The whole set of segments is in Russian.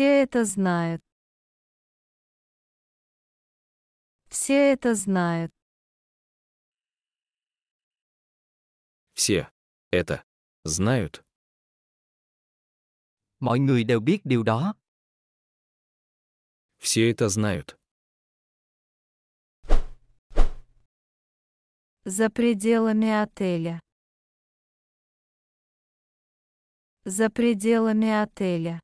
Все это знают. Все это знают. Все это знают. Mọi người đều biết điều đó. Все это знают. За пределами отеля. За пределами отеля.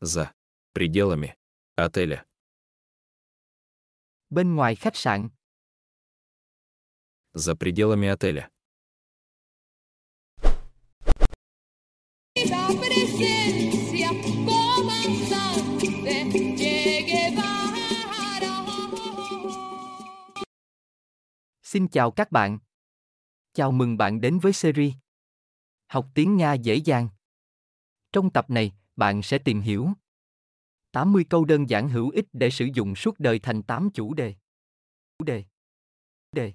за пределами отеля. Bên ngoài khách sạn. За пределами отеля. Xin chào các bạn. Chào mừng bạn đến với series Học tiếng Nga dễ dàng. Trong tập này, bạn sẽ tìm hiểu. 80 câu đơn giản hữu ích để sử dụng suốt đời thành 8 chủ đề. Chủ đề. Đề.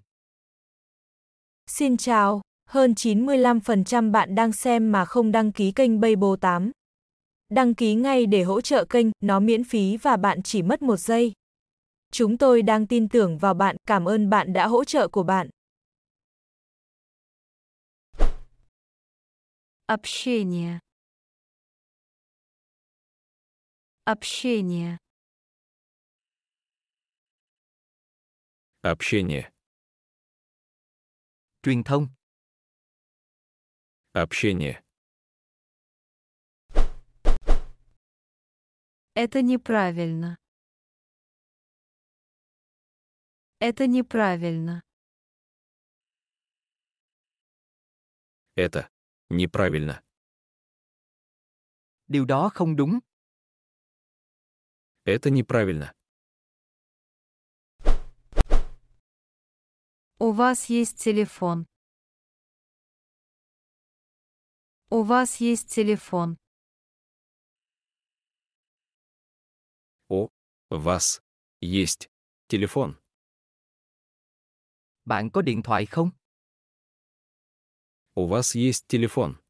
Xin chào, hơn 95% bạn đang xem mà không đăng ký kênh Baybo 8. Đăng ký ngay để hỗ trợ kênh, nó miễn phí và bạn chỉ mất một giây. Chúng tôi đang tin tưởng vào bạn, cảm ơn bạn đã hỗ trợ của bạn. Общение Общение. Общение. Truyền thông. Общение. Это неправильно. Это неправильно. Это неправильно. Điều đó không đúng. Это неправильно. У вас есть телефон. У вас есть телефон. У вас есть телефон. Bạn có điện thoại không? У вас есть телефон.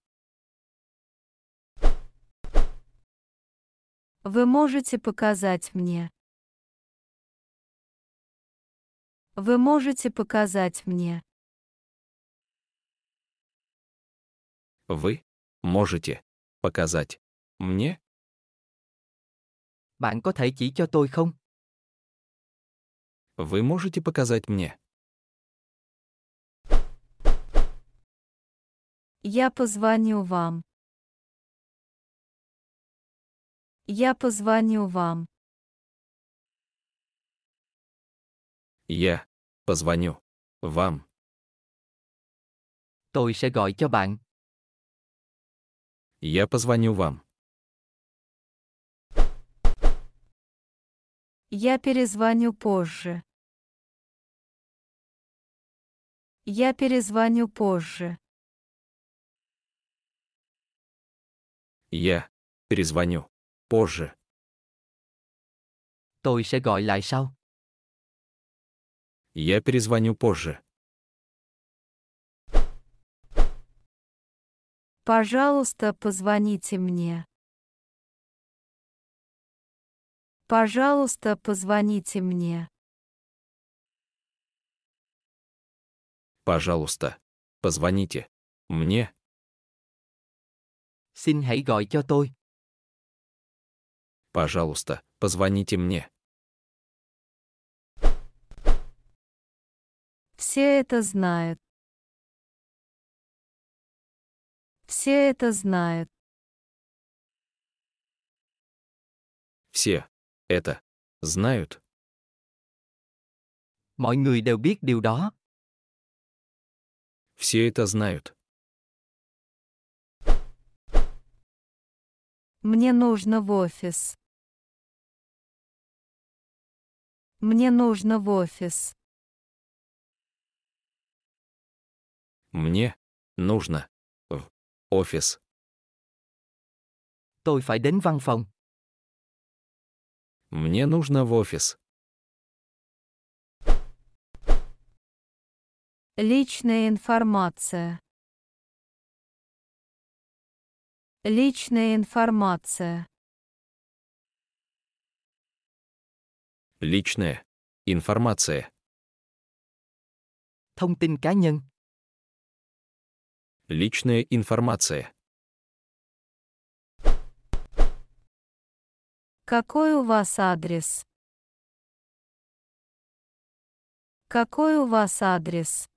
Вы можете показать мне. Вы можете показать мне. Вы можете показать мне. Bạn có thể chỉ cho tôi không? Вы можете показать мне. Я позвоню вам. Я позвоню вам. Я позвоню вам. Tôi sẽ gọi cho bạn. Я позвоню вам. Я перезвоню позже. Я перезвоню позже. Я перезвоню Позже. Tôi sẽ gọi lại sau. Я перезвоню позже. Пожалуйста, позвоните мне. Пожалуйста, позвоните мне. Пожалуйста, позвоните мне. Xin hãy gọi cho tôi. Пожалуйста, позвоните мне. Все это знают. Все это знают. Все это знают. Mọi người đều biết điều đó. Все это знают. Мне нужно в офис. Мне нужно в офис. Мне нужно в офис. Tôi phải đến văn phòng. Мне нужно в офис. Личная информация. Личная информация. Личная. Информация. Thông tin cá nhân. Личная информация. Какой у вас адрес? Какой у вас адрес?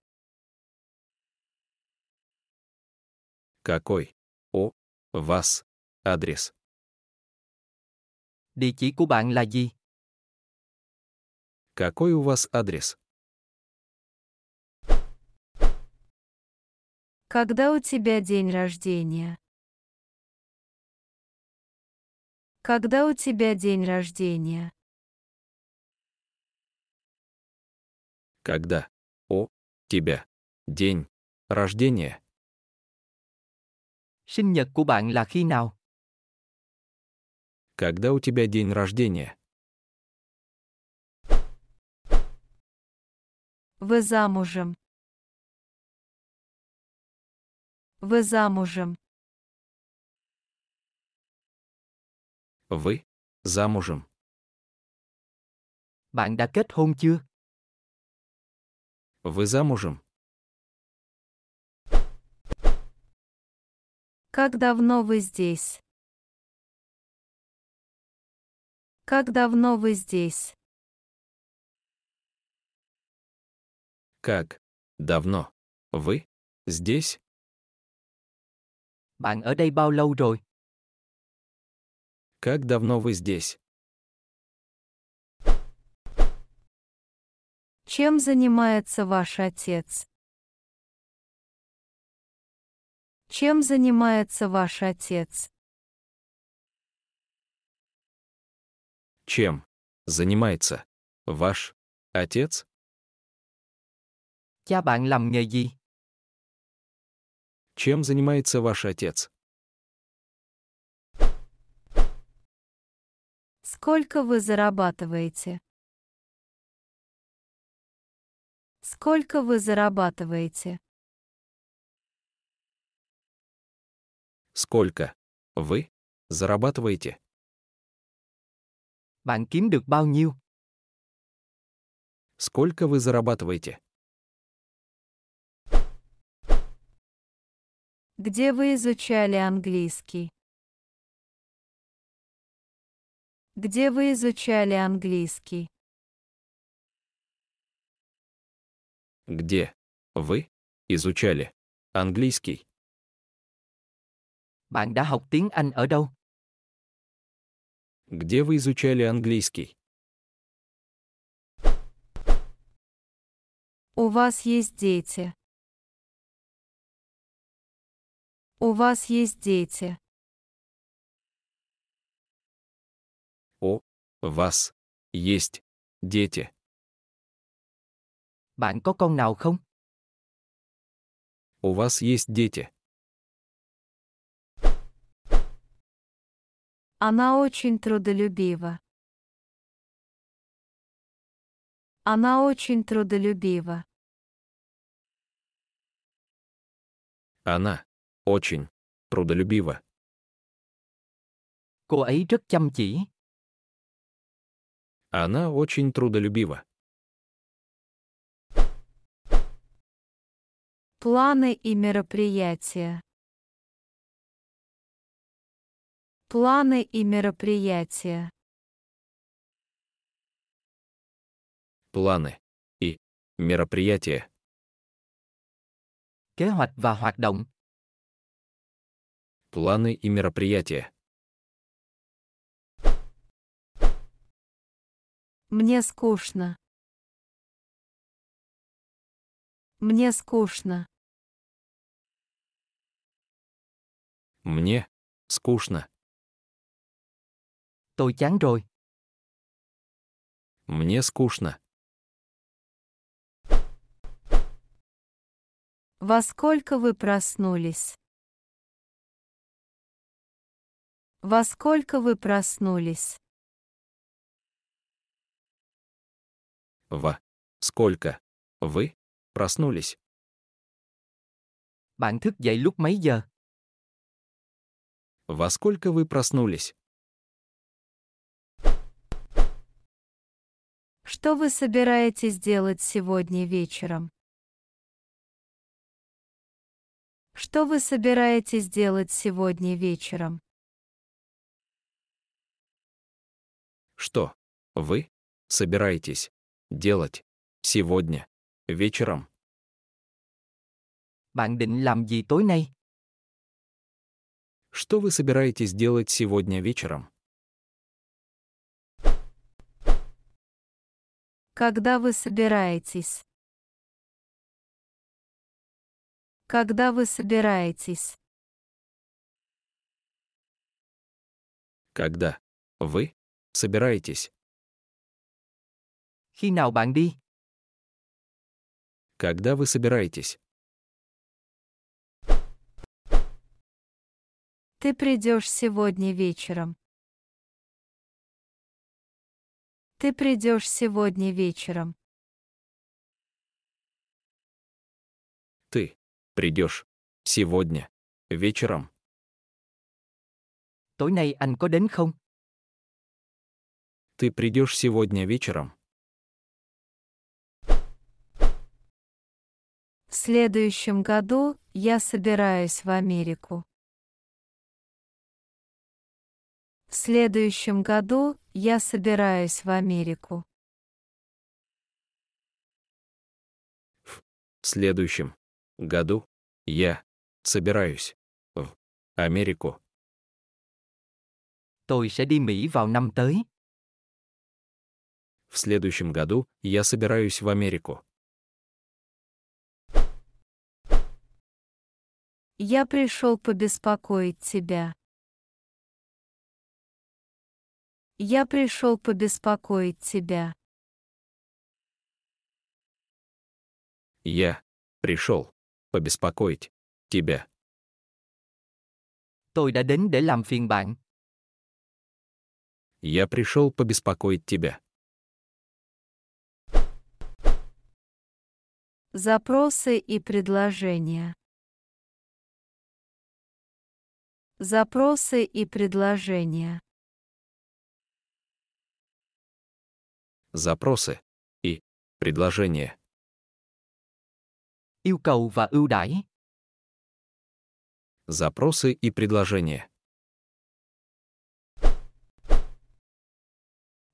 Какой? у вас. Адрес. Địa chỉ của bạn là gì? Какой у вас адрес? Когда у тебя день рождения? Когда у тебя день рождения? Когда у тебя день рождения? Sinh nhật của bạn là khi nào? Когда у тебя день рождения? Вы замужем. Вы замужем. Вы замужем. Bạn đã kết hôn chưa? Вы замужем? Как давно вы здесь? Как давно вы здесь? Как давно вы здесь? Bạn ở đây bao lâu rồi? Как давно вы здесь? Чем занимается ваш отец? Чем занимается ваш отец? Чем занимается ваш отец? Cha bạn làm nghề gì? Чем занимается ваш отец? Сколько вы зарабатываете? Сколько вы зарабатываете? Сколько вы зарабатываете? Bạn kiếm được bao nhiêu? Сколько вы зарабатываете? Где вы изучали английский? Где вы изучали английский? Где вы изучали английский? Bạn đã học tiếng Anh ở đâu? Где вы изучали английский? У вас есть дети. У вас есть дети. У вас есть дети. Bạn có con nào không? У вас есть дети. Она очень трудолюбива. Она очень трудолюбива. Она очень. Трудолюбива. Cô ấy rất chăm chỉ. Она очень трудолюбива. Планы и мероприятия. Планы и мероприятия. Планы и мероприятия. Kế hoạch và hoạt động планы и мероприятия. Мне скучно. Мне скучно. Мне скучно. Tôi chán rồi. Мне скучно. Во сколько вы проснулись? Во сколько вы проснулись? Во сколько вы проснулись? Bạn thức dậy lúc mấy giờ? Во сколько вы проснулись? Что вы собираетесь делать сегодня вечером? Что вы собираетесь делать сегодня вечером? Что вы собираетесь делать сегодня вечером? Bạn định làm gì tối nay? Что вы собираетесь делать сегодня вечером? Когда вы собираетесь? Когда вы собираетесь? Когда вы собираетесь? Khi nào bạn đi? Когда вы собираетесь? Ты придешь сегодня вечером. Ты придешь сегодня вечером. Ты придешь сегодня вечером. Tối nay anh có đến không? Ты придешь сегодня вечером? В следующем году я собираюсь в Америку. В следующем году я собираюсь в Америку. В следующем году я собираюсь в Америку. Tôi sẽ đi Mỹ vào năm tới. В следующем году я собираюсь в Америку. Я пришел побеспокоить тебя. Я пришел побеспокоить тебя. Я пришел побеспокоить тебя. Tôi đã đến để làm phiền bạn. Я пришел побеспокоить тебя. Запросы и предложения. Запросы и предложения. Запросы и предложения. Yêu cầu và ưu đãi. Запросы и предложения.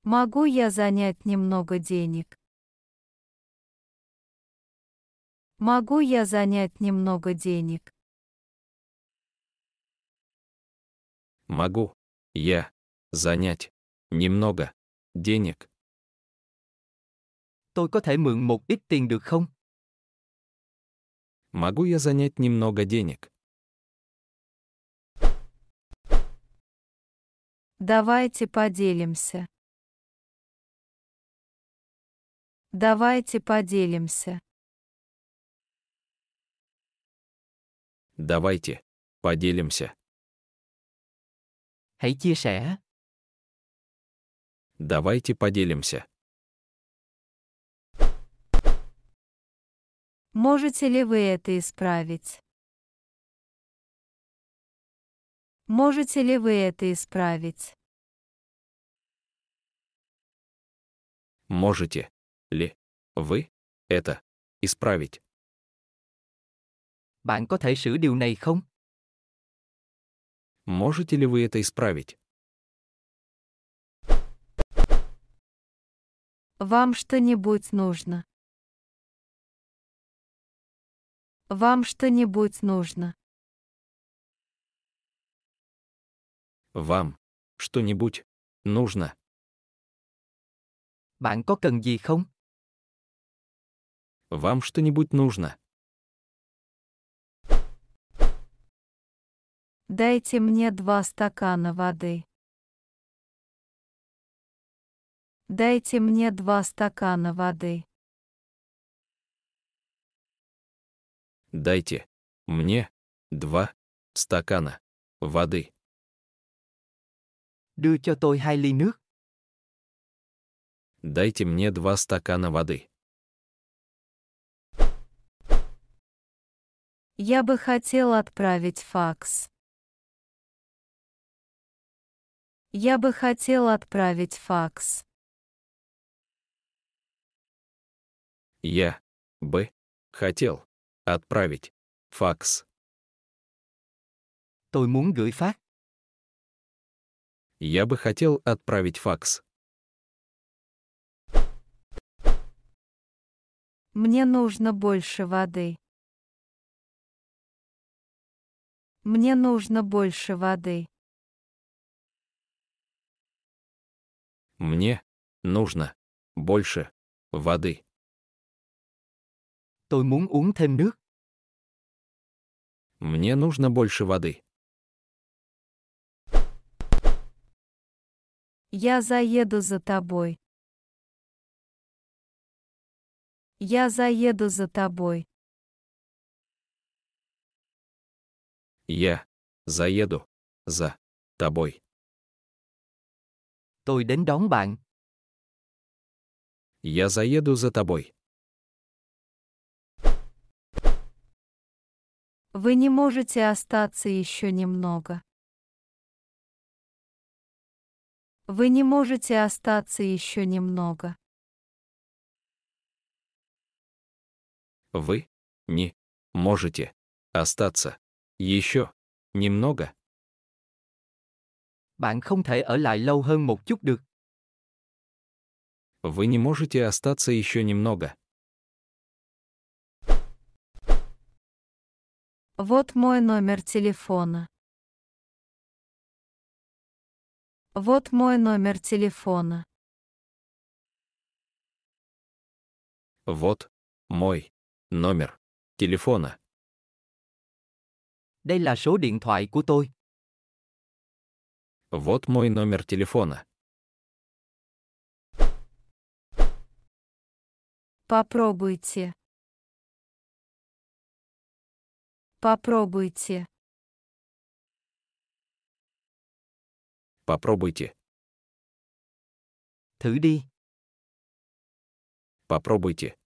Могу я занять немного денег? Могу я занять немного денег? Могу. Я. Занять. Немного. Денег. Tôi có thể mượn một ít tiền được không? Могу я занять немного денег? Давайте поделимся. Давайте поделимся. Давайте поделимся. Hãy chia sẻ. Давайте поделимся. Можете ли вы это исправить? Можете ли вы это исправить? Можете ли вы это исправить? Bạn có thể sửa điều này không? Можете ли вы это исправить? Вам что-нибудь нужно? Вам что-нибудь нужно? Вам что-нибудь нужно? Bạn có cần gì không? Вам что-нибудь нужно? Дайте мне два стакана воды. Дайте мне два стакана воды. Дайте мне два стакана воды. Đưa cho tôi hai ly nước. Дайте мне два стакана воды. Я бы хотел отправить факс. Я бы хотел отправить факс. Я бы хотел отправить факс. Tôi muốn gửi fax. Я бы хотел отправить факс. Мне нужно больше воды. Мне нужно больше воды. Мне нужно больше воды. Tôi muốn uống thêm nước. Мне нужно больше воды. Я заеду за тобой. Я заеду за тобой. Я заеду за тобой tôi đến đón bạn. Я заеду за тобой. Вы не можете остаться еще немного. Вы не можете остаться еще немного. Вы не можете остаться еще немного. Bạn không thể ở lại lâu hơn một chút được. Вы не можете остаться еще немного. Вот мой номер телефона. Вот мой номер телефона. Вот мой номер телефона. Đây là số điện thoại của tôi. Вот мой номер телефона. Попробуйте. Попробуйте. Попробуйте. Thử đi. Попробуйте.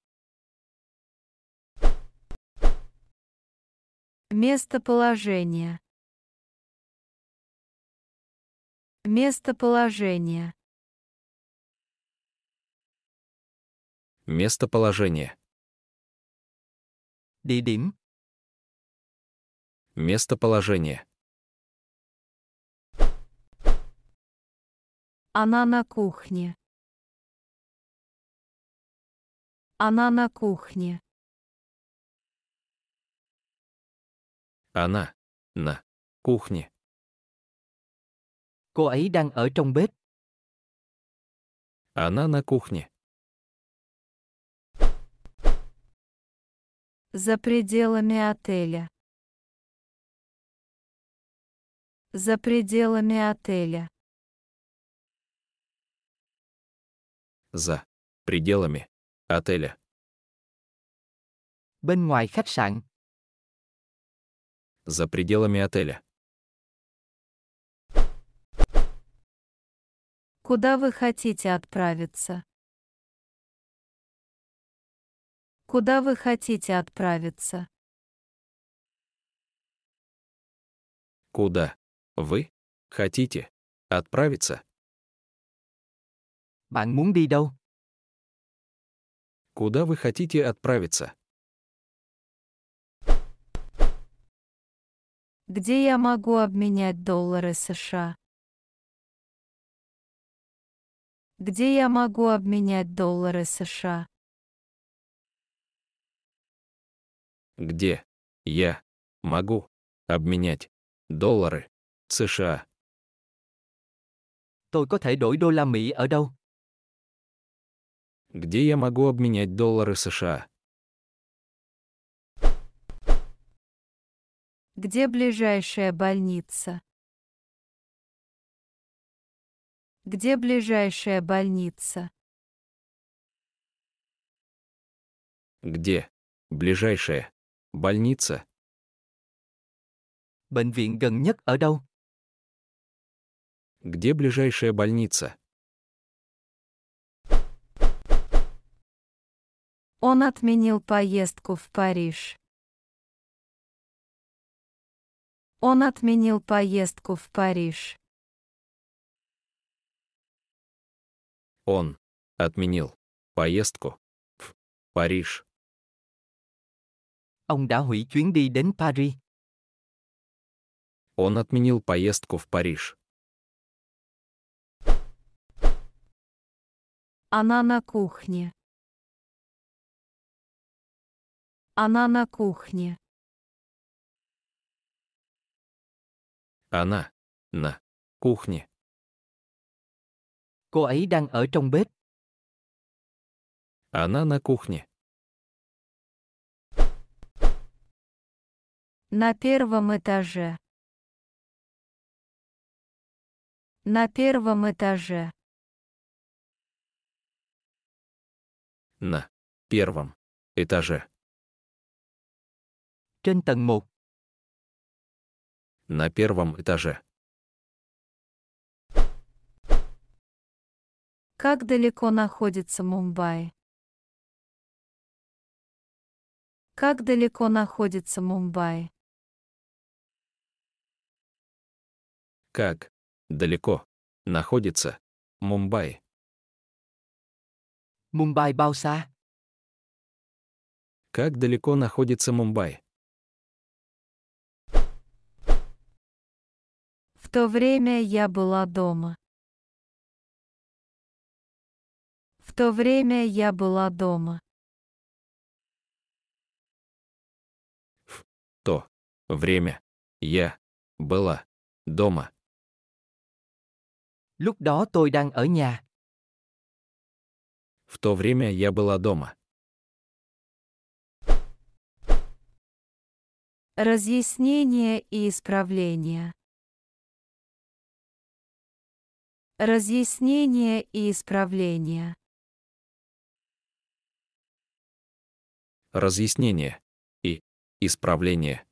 Местоположение. Местоположение. Местоположение. Địa điểm. Местоположение. Она на кухне. Она на кухне. Она на кухне. Cô ấy đang ở trong bếp. Она на кухне. За пределами отеля. За пределами отеля. За пределами отеля. Bên ngoài khách sạn. За пределами отеля. Куда вы хотите отправиться? Куда вы хотите отправиться? Куда вы хотите отправиться? Bạn muốn đi đâu? Куда вы хотите отправиться? Где я могу обменять доллары США? Где я могу обменять доллары США? Где я могу обменять доллары США? Tôi có thể đổi đô la Mỹ ở đâu? Где я могу обменять доллары США? Где ближайшая больница? Где ближайшая больница? Где? Ближайшая. Больница. Bệnh viện gần nhất ở đâu? Где ближайшая больница? Он отменил поездку в Париж. Он отменил поездку в Париж. Он отменил поездку в Париж. Ông đã hủy chuyến đi đến Paris. Он отменил поездку в Париж. Она на кухне. Она на кухне. Она на кухне. Cô ấy đang ở trong bếp. Она на кухне. На первом этаже. На первом этаже. На первом этаже. Trên tầng 1. На первом этаже. Как далеко находится Мумбаи? Как далеко находится Мумбаи? Как далеко находится Мумбаи? Мумбаи bao Как далеко находится Мумбаи? В то время я была дома. то время я была дома. В то время я была дома. Lúc đó tôi đang ở nhà. В то время я была дома. Разъяснение и исправление. Разъяснение и исправление. разъяснение и исправление.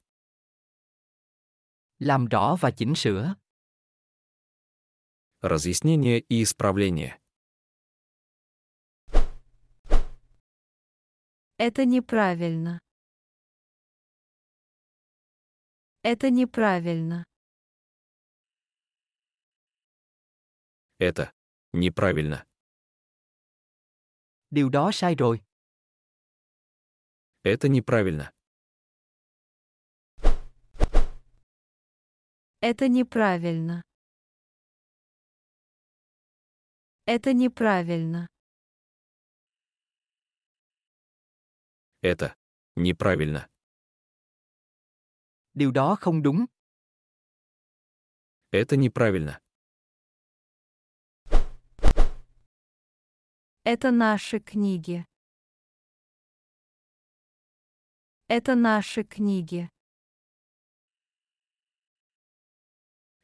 Làm rõ và chỉnh sửa. Разъяснение и исправление. Это неправильно. Это неправильно. Это неправильно. Điều đó sai rồi. Это неправильно. Это неправильно. Это неправильно. Это неправильно. Điều đó không đúng. Это неправильно. Это наши книги. Это наши книги.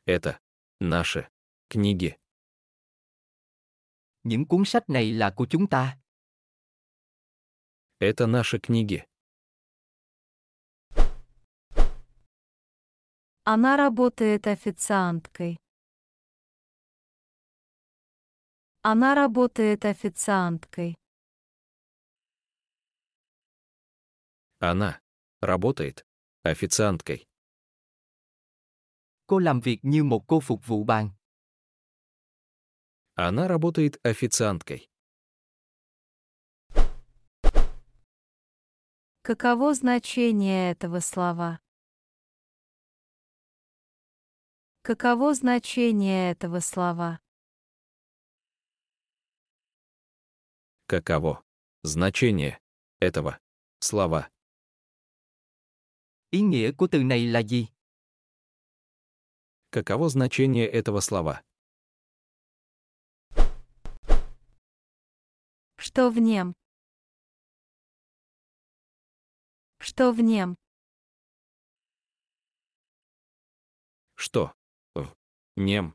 Это наши книги. Những cuốn sách này là của chúng ta. Это наши книги. Она работает официанткой. Она работает официанткой. Она работает официанткой. Cô làm việc như một cô phục vụ bàn. Она работает официанткой. Каково значение этого слова? Каково значение этого слова? Каково значение этого слова? Ý nghĩa của từ này là gì? Каково значение этого слова? Что в нем? Что в нем? Что? В нем.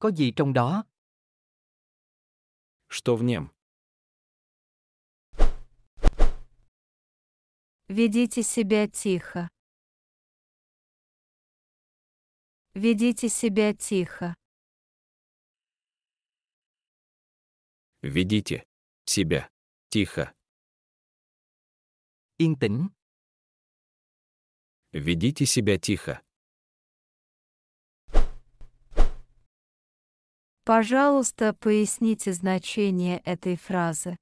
Có gì trong đó? Что в нем? Ведите себя тихо. Ведите себя тихо. Ведите себя тихо. Yên tĩnh. Ведите себя тихо. Пожалуйста, поясните значение этой фразы.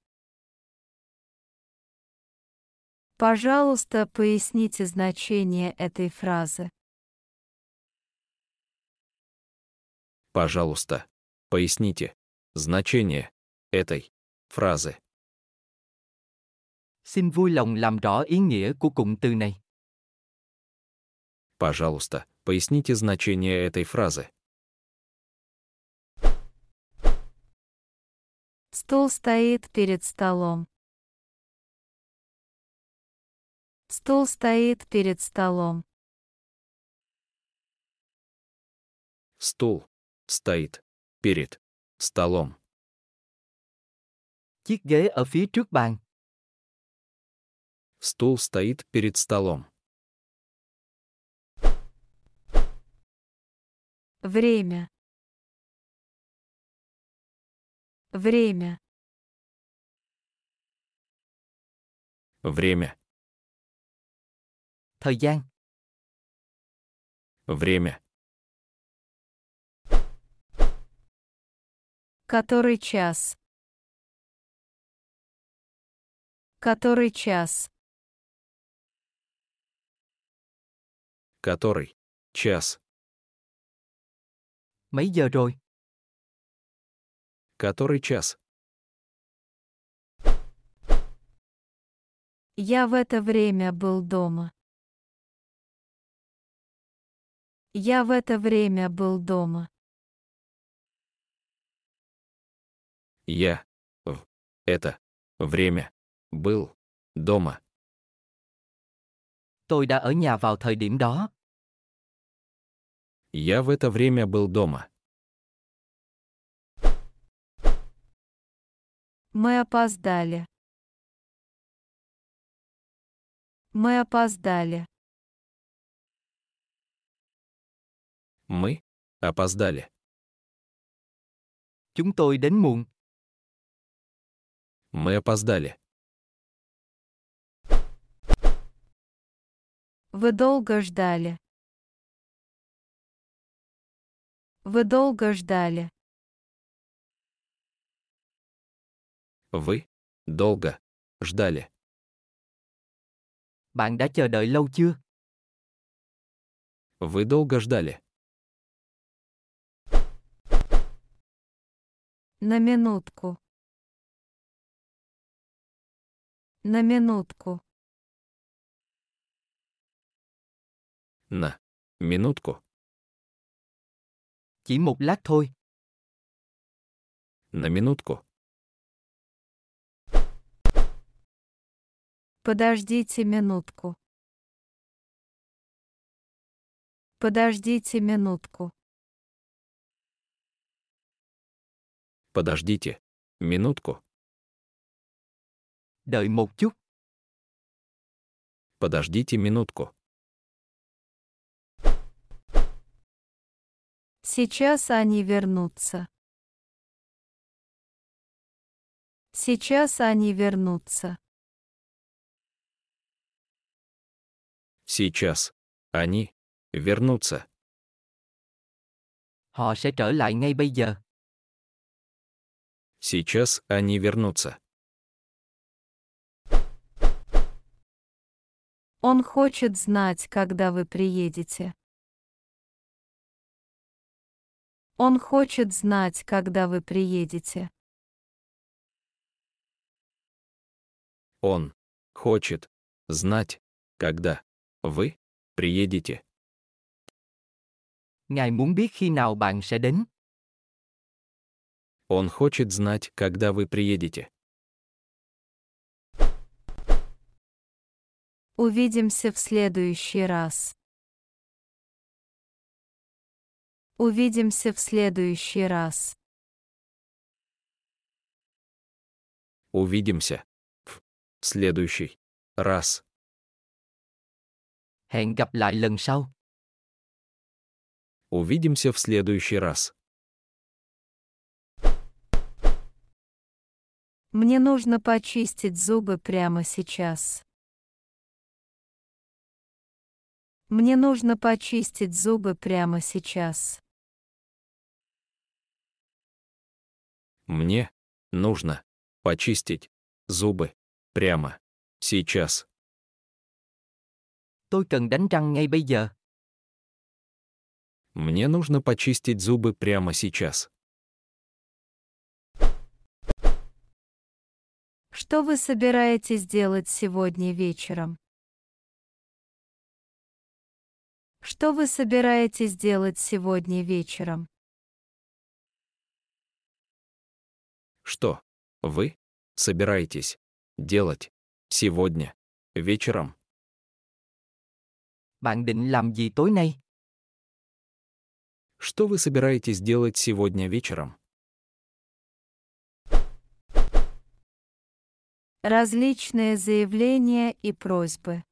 Пожалуйста, поясните значение этой фразы. Пожалуйста, поясните значение этой фразы. Xin vui lòng làm rõ ý nghĩa của cụm từ này. Пожалуйста, поясните значение этой фразы. Стул стоит перед столом. Стул стоит перед столом. Стул стоит перед столом. Chiếc ghế ở phía trước bàn. Стул стоит перед столом. Время. Время. Время. Thời gian. Время. Который час? Который час? Который час? Mấy giờ rồi? Который час? Я в это время был дома. Я в это время был дома. Я в это время был дома. Tôi đã ở nhà vào thời điểm đó. Я в это время был дома. Мы опоздали. Мы опоздали. Мы опоздали. Chúng tôi đến muộn. Мы опоздали. Вы долго ждали. Вы долго ждали. Вы долго ждали. Bạn đã chờ đợi lâu chưa? Вы долго ждали. На минутку. На минутку. На минутку. Chỉ một lát thôi. На минутку. Подождите минутку. Подождите минутку. Подождите. Минутку. Дай một Подождите минутку. Сейчас они вернутся. Сейчас они вернутся. Сейчас. Они вернутся. Họ sẽ trở lại ngay bây giờ. Сейчас они вернутся. Он хочет знать, когда вы приедете. Он хочет знать, когда вы приедете. Он хочет знать, когда вы приедете. Ngài muốn biết khi nào bạn sẽ đến. Он хочет знать, когда вы приедете. Увидимся в следующий раз. Увидимся в следующий раз. Увидимся. В следующий раз. Hẹn gặp lại lần sau. Увидимся в следующий раз. Мне нужно почистить зубы прямо сейчас. Мне нужно почистить зубы прямо сейчас. Мне нужно почистить зубы прямо сейчас. Tôi cần đánh răng ngay bây giờ. Мне нужно почистить зубы прямо сейчас. Что вы собираетесь делать сегодня вечером? Что вы собираетесь делать сегодня вечером? Что вы собираетесь делать сегодня вечером? Bạn định làm gì tối nay? Что вы собираетесь делать сегодня вечером? различные заявления и просьбы.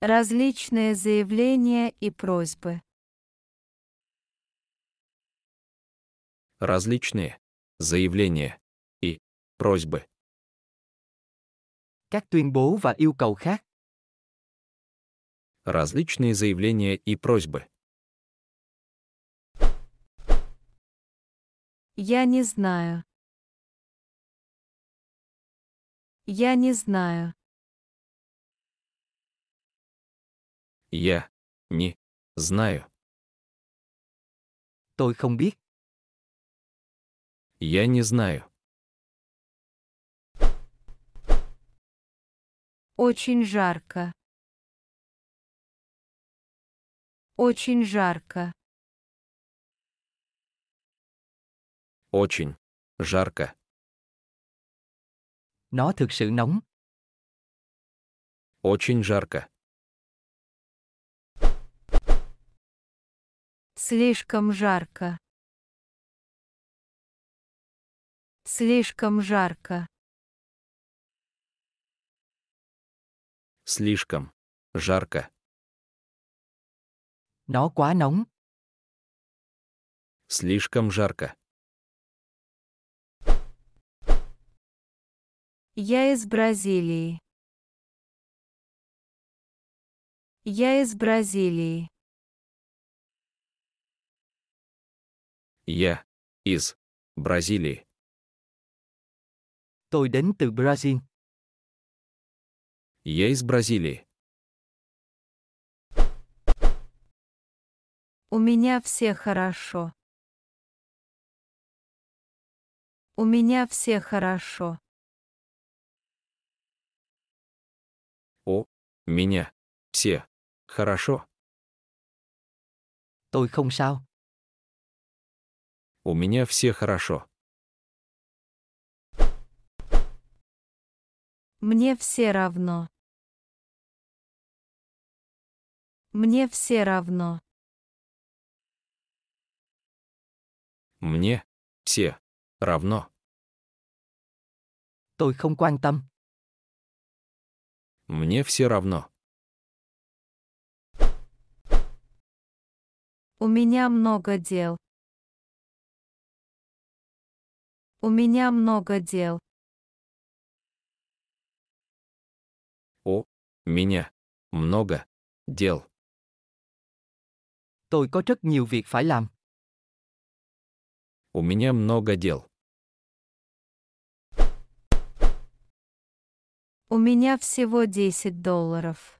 Различные заявления и просьбы. Различные заявления и просьбы. Các tuyên bố và yêu cầu khác. Различные заявления и просьбы. Я не знаю. Я не знаю. Я не знаю. Tôi không biết. Я не знаю. Очень жарко. Очень жарко. Очень жарко. Nó thực sự nóng. Очень жарко. Слишком жарко. Слишком жарко. Слишком. Жарко. Nó quá nóng. Слишком жарко. Я из Бразилии. Я из Бразилии. Я из Бразилии. Tôi đến từ Brazil. Я из Бразилии. У меня все хорошо. У меня все хорошо. Меня. Все. Хорошо. Tôi không sao. У меня все хорошо. Мне все равно. Мне все равно. Мне все равно. Tôi không quan tâm. Мне все равно. У меня много дел. У меня много дел. У меня много дел. Tôi có rất nhiều việc phải làm. У меня много дел. У меня всего 10 долларов.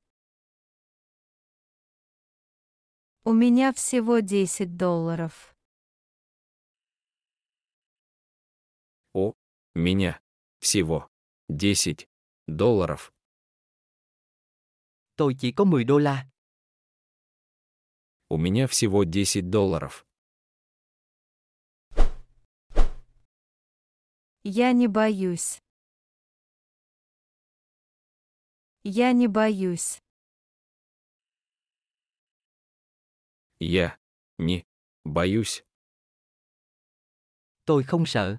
У меня всего 10 долларов. У меня всего 10 долларов. Tôi chỉ có 10 đô la. У меня всего 10 долларов. Я не боюсь. Я не боюсь. Я не боюсь. Tôi không sợ.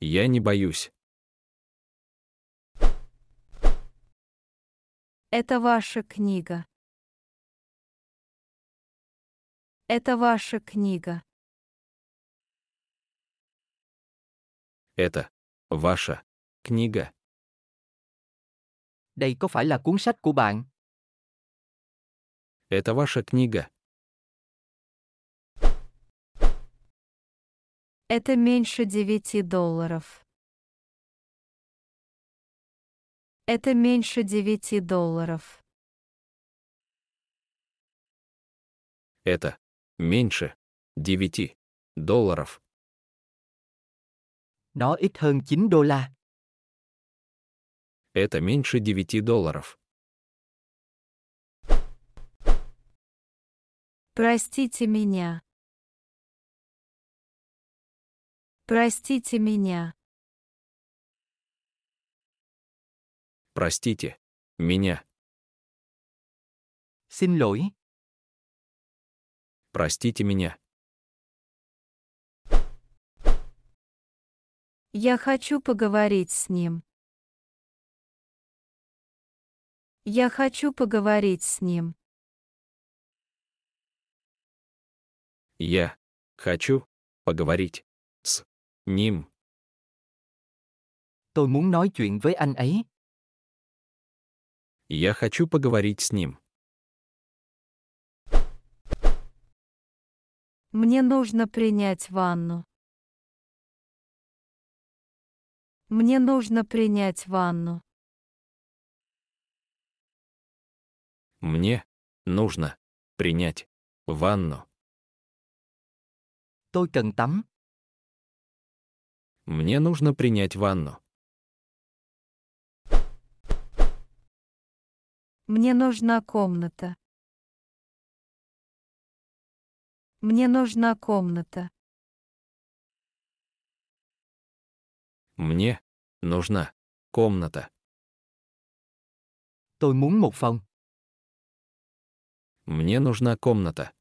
Я не боюсь. Это ваша книга. Это ваша книга. Это ваша книга. Đây có phải là cuốn sách của bạn? Это ваша книга. Это меньше 9 долларов. Это меньше 9 долларов. Это меньше 9 долларов. Nó ít hơn 9 đô la это меньше 9 долларов. Простите меня. Простите меня. Простите меня. Xin lỗi. Простите меня. Я хочу поговорить с ним. Я хочу поговорить с ним. Я хочу поговорить с ним. Tôi muốn nói chuyện với anh ấy. Я хочу поговорить с ним. Мне нужно принять ванну. Мне нужно принять ванну. Мне нужно принять ванну. Tôi cần tắm. Мне нужно принять ванну. Мне нужна комната. Мне нужна комната. Мне нужна комната. Tôi muốn một phòng. Мне нужна комната.